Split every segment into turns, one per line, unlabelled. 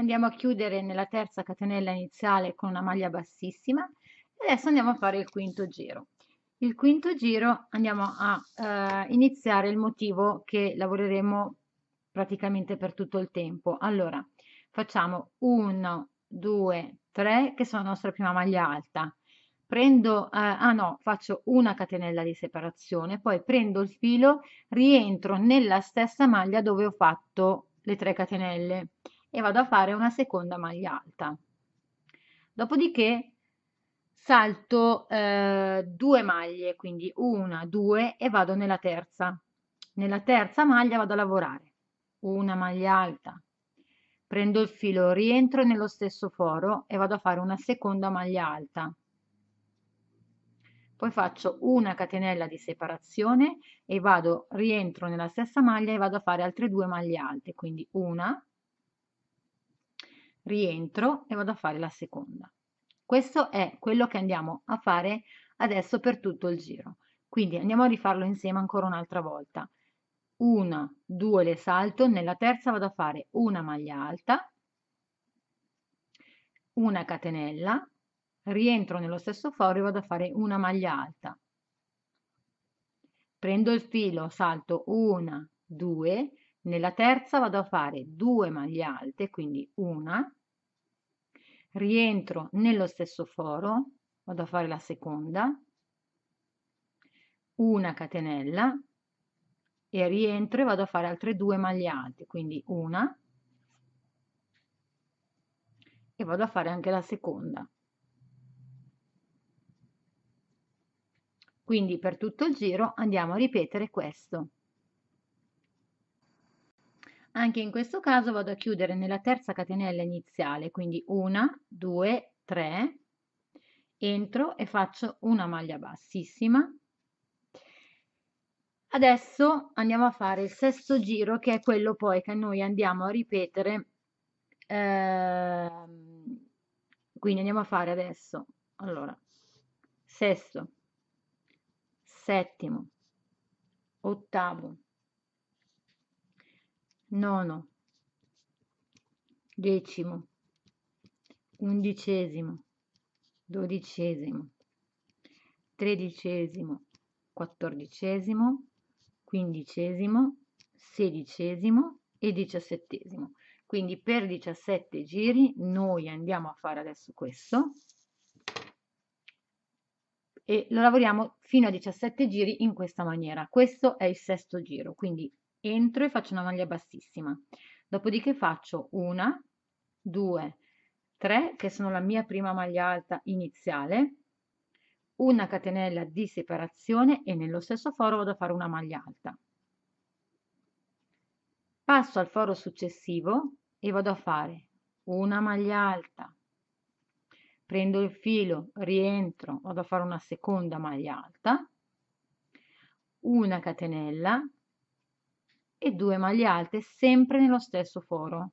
andiamo a chiudere nella terza catenella iniziale con una maglia bassissima e adesso andiamo a fare il quinto giro il quinto giro andiamo a eh, iniziare il motivo che lavoreremo praticamente per tutto il tempo allora facciamo 1 2 3 che sono la nostra prima maglia alta prendo eh, ah no faccio una catenella di separazione poi prendo il filo rientro nella stessa maglia dove ho fatto le 3 catenelle e vado a fare una seconda maglia alta dopodiché salto eh, due maglie quindi una due e vado nella terza nella terza maglia vado a lavorare una maglia alta prendo il filo rientro nello stesso foro e vado a fare una seconda maglia alta poi faccio una catenella di separazione e vado rientro nella stessa maglia e vado a fare altre due maglie alte quindi una rientro e vado a fare la seconda. Questo è quello che andiamo a fare adesso per tutto il giro. Quindi andiamo a rifarlo insieme ancora un'altra volta. Una, due le salto, nella terza vado a fare una maglia alta, una catenella, rientro nello stesso foro e vado a fare una maglia alta. Prendo il filo, salto una, due, nella terza vado a fare due maglie alte, quindi una, rientro nello stesso foro, vado a fare la seconda, una catenella e rientro e vado a fare altre due maglie alte, quindi una e vado a fare anche la seconda. Quindi per tutto il giro andiamo a ripetere questo. Anche in questo caso vado a chiudere nella terza catenella iniziale, quindi una, due, tre, entro e faccio una maglia bassissima. Adesso andiamo a fare il sesto giro che è quello poi che noi andiamo a ripetere, eh, quindi andiamo a fare adesso, allora, sesto, settimo, ottavo, nono, decimo, undicesimo, dodicesimo, tredicesimo, quattordicesimo, quindicesimo, sedicesimo e diciassettesimo. Quindi per 17 giri noi andiamo a fare adesso questo e lo lavoriamo fino a 17 giri in questa maniera. Questo è il sesto giro, quindi entro e faccio una maglia bassissima, dopodiché faccio una, due, tre che sono la mia prima maglia alta iniziale, una catenella di separazione e nello stesso foro vado a fare una maglia alta. Passo al foro successivo e vado a fare una maglia alta, prendo il filo, rientro, vado a fare una seconda maglia alta, una catenella, e 2 maglie alte sempre nello stesso foro.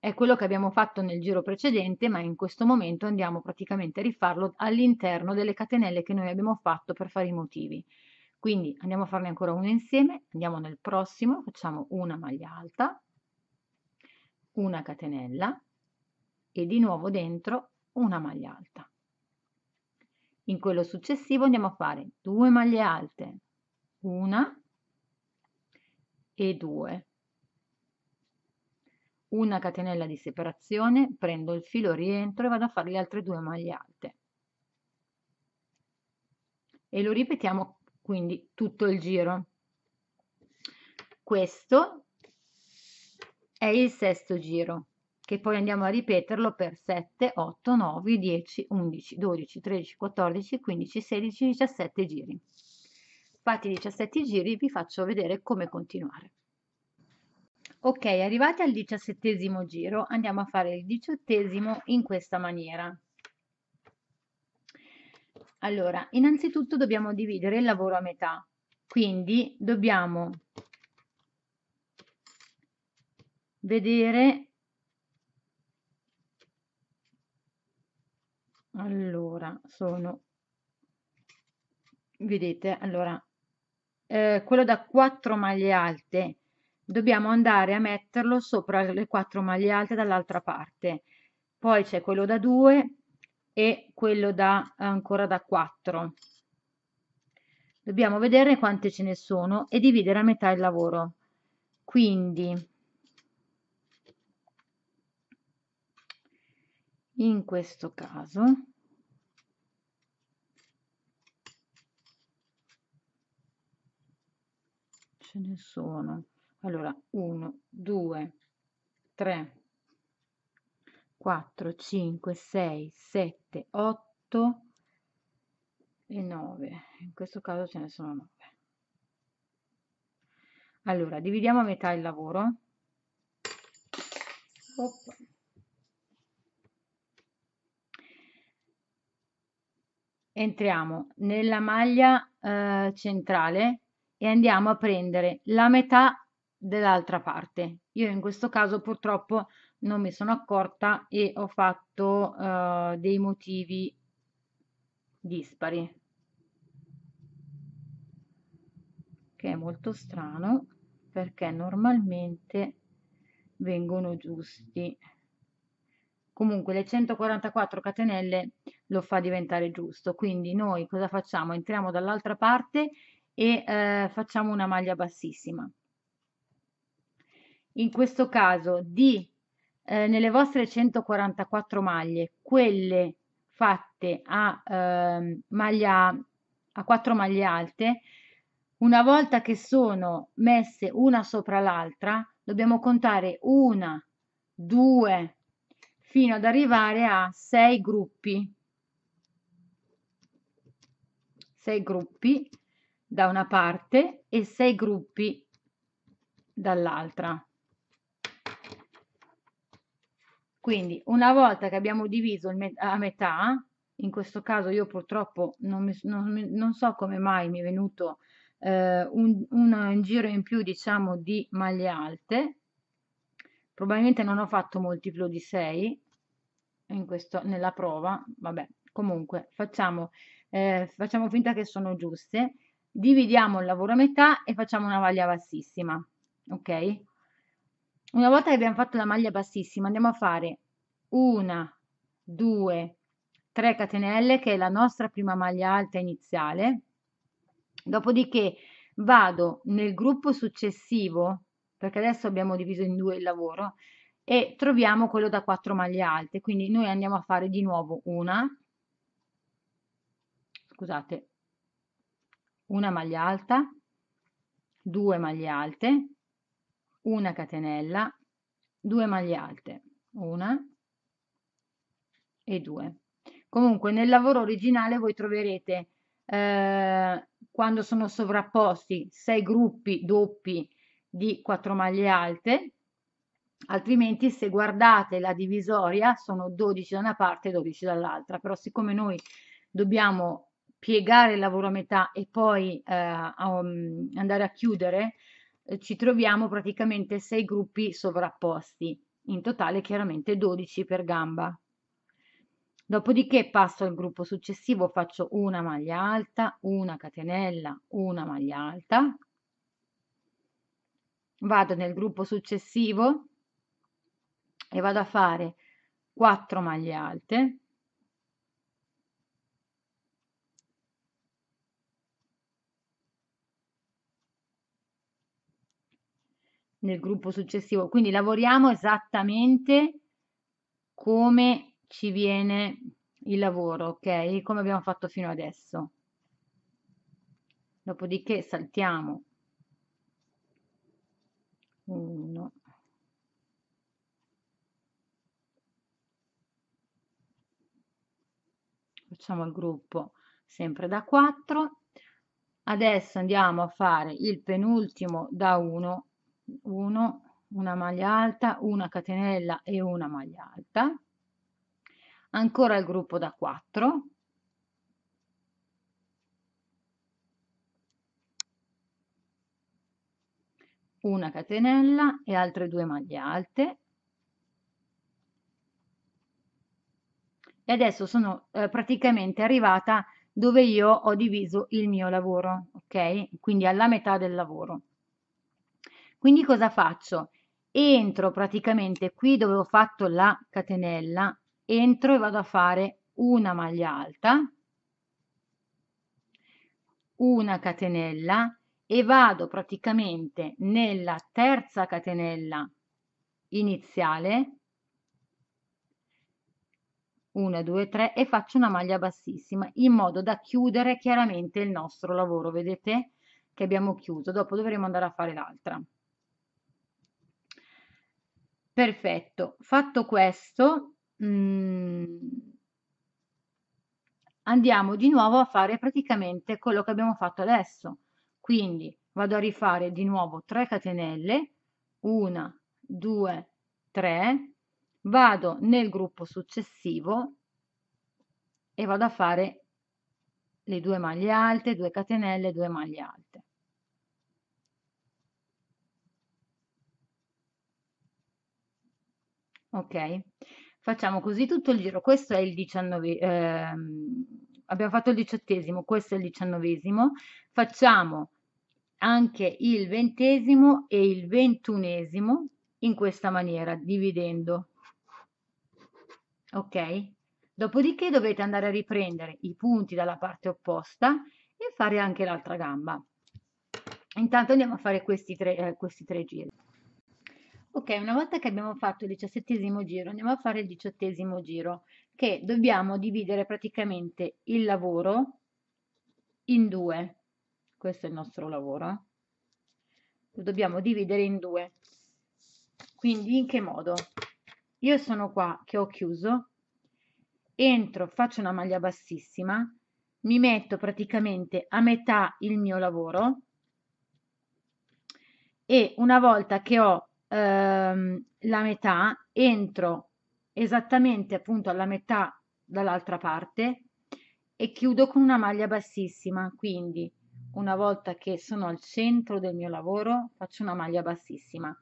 È quello che abbiamo fatto nel giro precedente, ma in questo momento andiamo praticamente a rifarlo all'interno delle catenelle che noi abbiamo fatto per fare i motivi. Quindi andiamo a farne ancora uno insieme, andiamo nel prossimo, facciamo una maglia alta, una catenella e di nuovo dentro una maglia alta. In quello successivo andiamo a fare due maglie alte, una e due. una catenella di separazione prendo il filo rientro e vado a fare le altre due maglie alte e lo ripetiamo quindi tutto il giro questo è il sesto giro che poi andiamo a ripeterlo per 7 8 9 10 11 12 13 14 15 16 17 giri Fatti 17 giri vi faccio vedere come continuare. Ok, arrivati al diciassettesimo giro, andiamo a fare il diciottesimo in questa maniera. Allora, innanzitutto dobbiamo dividere il lavoro a metà, quindi dobbiamo vedere allora sono vedete allora eh, quello da 4 maglie alte dobbiamo andare a metterlo sopra le 4 maglie alte dall'altra parte poi c'è quello da 2 e quello da ancora da 4 dobbiamo vedere quante ce ne sono e dividere a metà il lavoro quindi in questo caso ce ne sono allora 1 2 3 4 5 6 7 8 e 9 in questo caso ce ne sono 9 allora dividiamo a metà il lavoro Oppa. entriamo nella maglia eh, centrale e andiamo a prendere la metà dell'altra parte. Io in questo caso purtroppo non mi sono accorta e ho fatto uh, dei motivi dispari. Che è molto strano perché normalmente vengono giusti. Comunque le 144 catenelle lo fa diventare giusto. Quindi noi cosa facciamo? Entriamo dall'altra parte e eh, facciamo una maglia bassissima. In questo caso di eh, nelle vostre 144 maglie, quelle fatte a, eh, maglia, a 4 maglie alte, una volta che sono messe una sopra l'altra, dobbiamo contare una, due, fino ad arrivare a sei gruppi. 6 gruppi da una parte e 6 gruppi dall'altra. Quindi una volta che abbiamo diviso a metà, in questo caso io purtroppo non, mi, non, non so come mai mi è venuto eh, un, un, un, giro in più diciamo di maglie alte, probabilmente non ho fatto multiplo di 6 in questo, nella prova, vabbè comunque facciamo, eh, facciamo finta che sono giuste dividiamo il lavoro a metà e facciamo una maglia bassissima, ok? Una volta che abbiamo fatto la maglia bassissima andiamo a fare una, due, tre catenelle che è la nostra prima maglia alta iniziale, dopodiché vado nel gruppo successivo, perché adesso abbiamo diviso in due il lavoro, e troviamo quello da 4 maglie alte, quindi noi andiamo a fare di nuovo una, scusate, una maglia alta, 2 maglie alte, una catenella, 2 maglie alte, una e due. Comunque nel lavoro originale voi troverete eh, quando sono sovrapposti sei gruppi doppi di quattro maglie alte, altrimenti se guardate la divisoria sono 12 da una parte e 12 dall'altra, però siccome noi dobbiamo piegare il lavoro a metà e poi eh, um, andare a chiudere, eh, ci troviamo praticamente sei gruppi sovrapposti, in totale chiaramente 12 per gamba. Dopodiché passo al gruppo successivo, faccio una maglia alta, una catenella, una maglia alta, vado nel gruppo successivo e vado a fare 4 maglie alte, nel gruppo successivo. Quindi lavoriamo esattamente come ci viene il lavoro, ok? Come abbiamo fatto fino adesso. Dopodiché saltiamo 1 facciamo il gruppo sempre da 4 adesso andiamo a fare il penultimo da 1 1, una maglia alta, una catenella e una maglia alta, ancora il gruppo da 4, una catenella e altre due maglie alte, e adesso sono eh, praticamente arrivata dove io ho diviso il mio lavoro, ok? Quindi alla metà del lavoro. Quindi cosa faccio? Entro praticamente qui dove ho fatto la catenella, entro e vado a fare una maglia alta, una catenella e vado praticamente nella terza catenella iniziale 1 2 3 e faccio una maglia bassissima in modo da chiudere chiaramente il nostro lavoro vedete che abbiamo chiuso dopo dovremo andare a fare l'altra Perfetto, fatto questo, mhmm, andiamo di nuovo a fare praticamente quello che abbiamo fatto adesso. Quindi vado a rifare di nuovo 3 catenelle, 1, 2, 3, vado nel gruppo successivo e vado a fare le due maglie alte, 2 catenelle, 2 maglie alte. Ok, facciamo così tutto il giro. Questo è il 19 ehm, abbiamo fatto il 18°, questo è il 19°. Facciamo anche il ventesimo e il ventunesimo in questa maniera, dividendo. Ok? Dopodiché dovete andare a riprendere i punti dalla parte opposta e fare anche l'altra gamba. Intanto andiamo a fare questi tre, eh, questi tre giri. Ok, una volta che abbiamo fatto il diciassettesimo giro, andiamo a fare il diciottesimo giro, che dobbiamo dividere praticamente il lavoro in due. Questo è il nostro lavoro. Lo dobbiamo dividere in due. Quindi in che modo? Io sono qua che ho chiuso, entro, faccio una maglia bassissima, mi metto praticamente a metà il mio lavoro e una volta che ho ehm, la metà, entro esattamente appunto alla metà dall'altra parte e chiudo con una maglia bassissima, quindi una volta che sono al centro del mio lavoro faccio una maglia bassissima.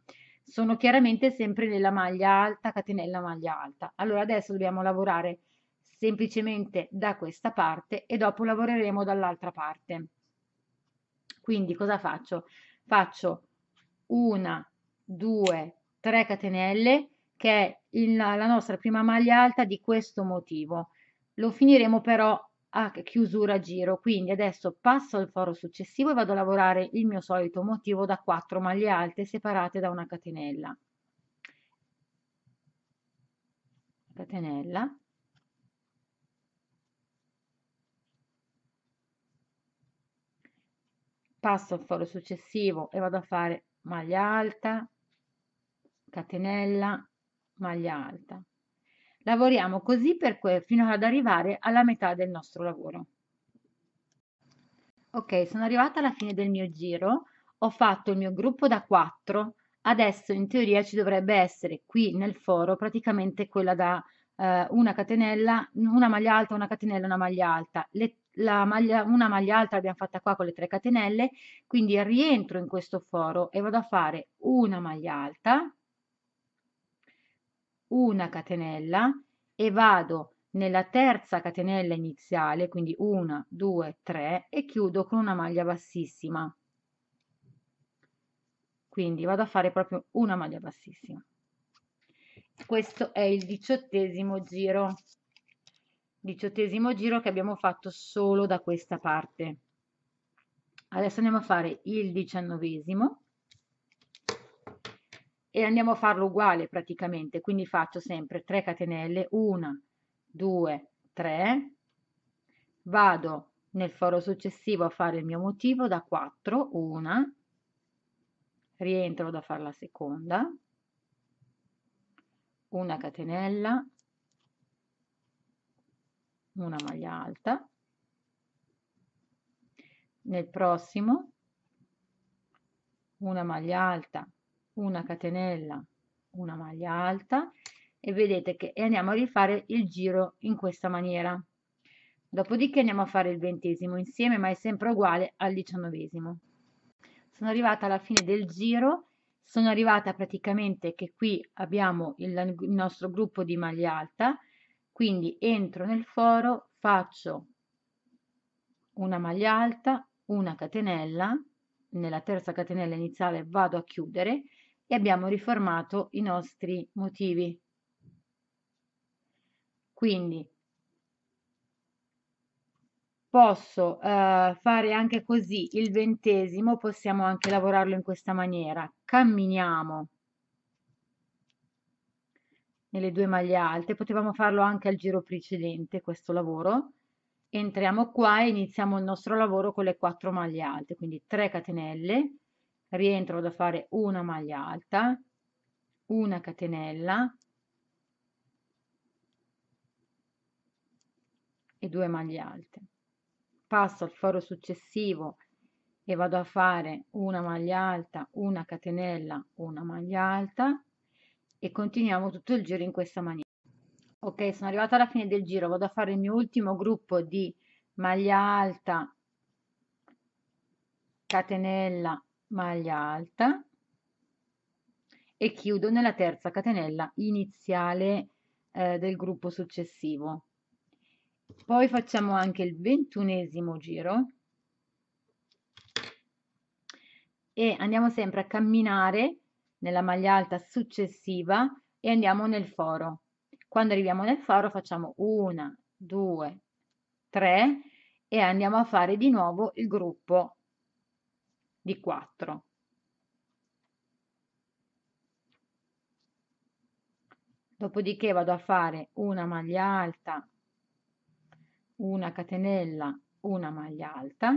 Sono chiaramente sempre nella maglia alta, catenella maglia alta. Allora adesso dobbiamo lavorare semplicemente da questa parte e dopo lavoreremo dall'altra parte. Quindi cosa faccio? Faccio una 2, 3 catenelle che è il, la nostra prima maglia alta di questo motivo. Lo finiremo però a chiusura giro, quindi adesso passo al foro successivo e vado a lavorare il mio solito motivo da 4 maglie alte separate da una catenella. Catenella. Passo al foro successivo e vado a fare maglia alta, catenella, maglia alta. Lavoriamo così per que- fino ad arrivare alla metà del nostro lavoro. Ok, sono arrivata alla fine del mio giro, ho fatto il mio gruppo da 4, adesso in teoria ci dovrebbe essere qui nel foro praticamente quella da eh, una catenella, una maglia alta, una catenella, una maglia alta. Le, maglia, una maglia alta l'abbiamo fatta qua con le 3 catenelle, quindi rientro in questo foro e vado a fare una maglia alta, una catenella e vado nella terza catenella iniziale, quindi 1, 2, 3 e chiudo con una maglia bassissima. Quindi vado a fare proprio una maglia bassissima. Questo è il diciottesimo giro, diciottesimo giro che abbiamo fatto solo da questa parte. Adesso andiamo a fare il diciannovesimo e andiamo a farlo uguale praticamente, quindi faccio sempre 3 catenelle, 1, 2, 3, vado nel foro successivo a fare il mio motivo da 4, 1, rientro da fare la seconda, una catenella, una maglia alta, nel prossimo una maglia alta una catenella una maglia alta e vedete che e andiamo a rifare il giro in questa maniera dopodiché andiamo a fare il ventesimo insieme ma è sempre uguale al diciannovesimo sono arrivata alla fine del giro sono arrivata praticamente che qui abbiamo il, il nostro gruppo di maglia alta quindi entro nel foro faccio una maglia alta una catenella nella terza catenella iniziale vado a chiudere e abbiamo riformato i nostri motivi. Quindi posso eh, fare anche così il ventesimo, possiamo anche lavorarlo in questa maniera. Camminiamo nelle due maglie alte, potevamo farlo anche al giro precedente questo lavoro. Entriamo qua e iniziamo il nostro lavoro con le quattro maglie alte, quindi 3 catenelle, rientro da fare una maglia alta una catenella e due maglie alte passo al foro successivo e vado a fare una maglia alta una catenella una maglia alta e continuiamo tutto il giro in questa maniera ok sono arrivata alla fine del giro vado a fare il mio ultimo gruppo di maglia alta catenella maglia alta e chiudo nella terza catenella iniziale eh, del gruppo successivo poi facciamo anche il ventunesimo giro e andiamo sempre a camminare nella maglia alta successiva e andiamo nel foro quando arriviamo nel foro facciamo una due tre e andiamo a fare di nuovo il gruppo di 4. Dopodiché vado a fare una maglia alta, una catenella, una maglia alta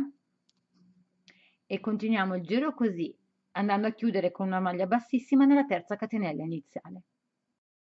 e continuiamo il giro così andando a chiudere con una maglia bassissima nella terza catenella iniziale.